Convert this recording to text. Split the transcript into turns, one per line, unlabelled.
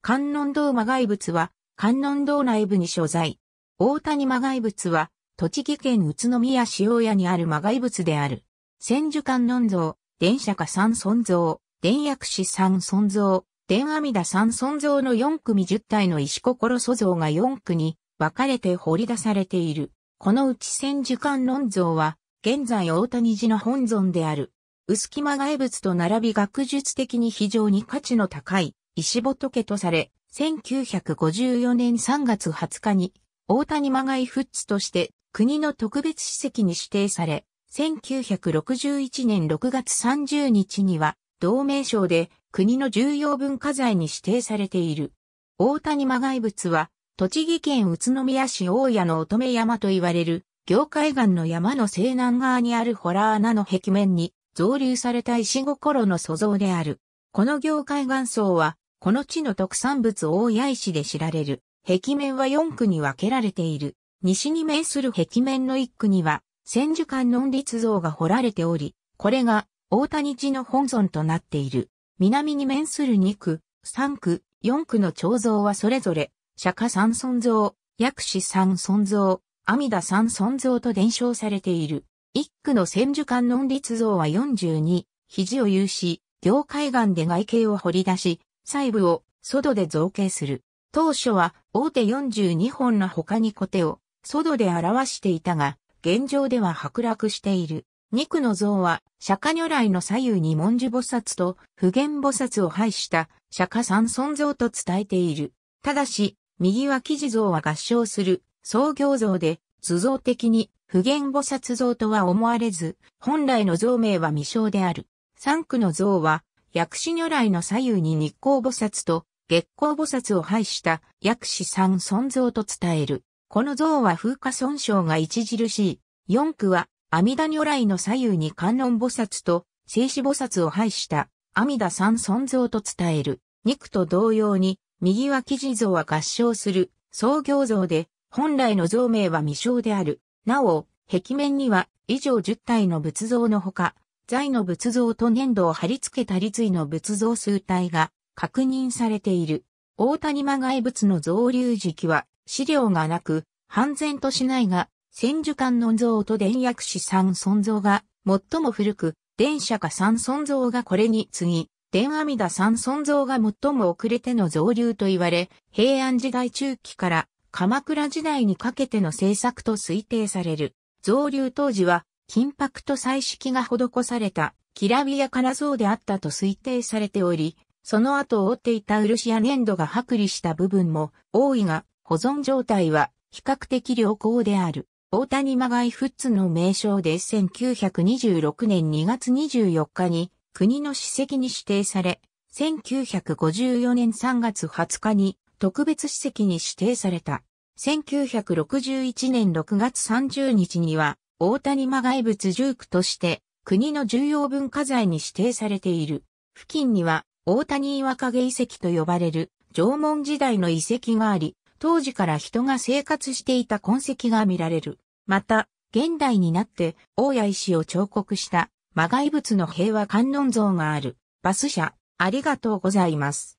観音堂魔外物は、観音堂内部に所在。大谷魔外物は、栃木県宇都宮市大にある魔外物である。千手観音像、電車家三尊像、電薬師三尊像、電阿弥陀三尊像の4組10体の石心祖像が4区に分かれて掘り出されている。このうち千手観音像は、現在大谷寺の本尊である。薄木魔外物と並び学術的に非常に価値の高い石仏とされ、1954年3月20日に、大谷間貝フッツとして国の特別史跡に指定され、1961年6月30日には、同名称で国の重要文化財に指定されている。大谷間貝仏は、栃木県宇都宮市大谷の乙女山と言われる、業界岩の山の西南側にあるホラー穴の壁面に、造立された石心の素像である。この業界岩層は、この地の特産物大谷石で知られる。壁面は4区に分けられている。西に面する壁面の1区には、千手観音立像が掘られており、これが大谷寺の本尊となっている。南に面する2区、3区、4区の彫像はそれぞれ、釈迦三尊像、薬師三尊像、阿弥陀三尊像と伝承されている。一区の千手観音立像は42、肘を有し、行海岸で外形を掘り出し、細部をソドで造形する。当初は大手42本の他にコテをソドで表していたが、現状では剥落している。肉の像は釈迦如来の左右に文殊菩薩と普賢菩薩を配した釈迦三尊像と伝えている。ただし、右は記地像は合唱する創業像で、図像的に普賢菩薩像とは思われず、本来の像名は未章である。三区の像は薬師如来の左右に日光菩薩と月光菩薩を配した薬師三尊像と伝える。この像は風化損傷が著しい。四区は阿弥陀如来の左右に観音菩薩と静止菩薩を配した阿弥陀三尊像と伝える。二区と同様に右脇地像は合唱する創業像で本来の像名は未称である。なお、壁面には以上10体の仏像のほか、在の仏像と粘土を貼り付けた立位の仏像数体が確認されている。大谷間外物の造流時期は資料がなく、半然としないが、千手観音像と電薬師三尊像が最も古く、電車か三尊像がこれに次、電阿弥陀三尊像が最も遅れての造流と言われ、平安時代中期から鎌倉時代にかけての制作と推定される。造流当時は金箔と彩色が施された、きらびやかな像であったと推定されており、その後覆っていた漆や粘土が剥離した部分も多いが、保存状態は比較的良好である。大谷まがいフッツの名称で1926年2月24日に国の史跡に指定され、1954年3月20日に特別史跡に指定された。1961年6月30日には大谷間外物住区として国の重要文化財に指定されている。付近には大谷岩影遺跡と呼ばれる縄文時代の遺跡があり、当時から人が生活していた痕跡が見られる。また、現代になって大谷石を彫刻した魔外物の平和観音像がある。バス社、ありがとうございます。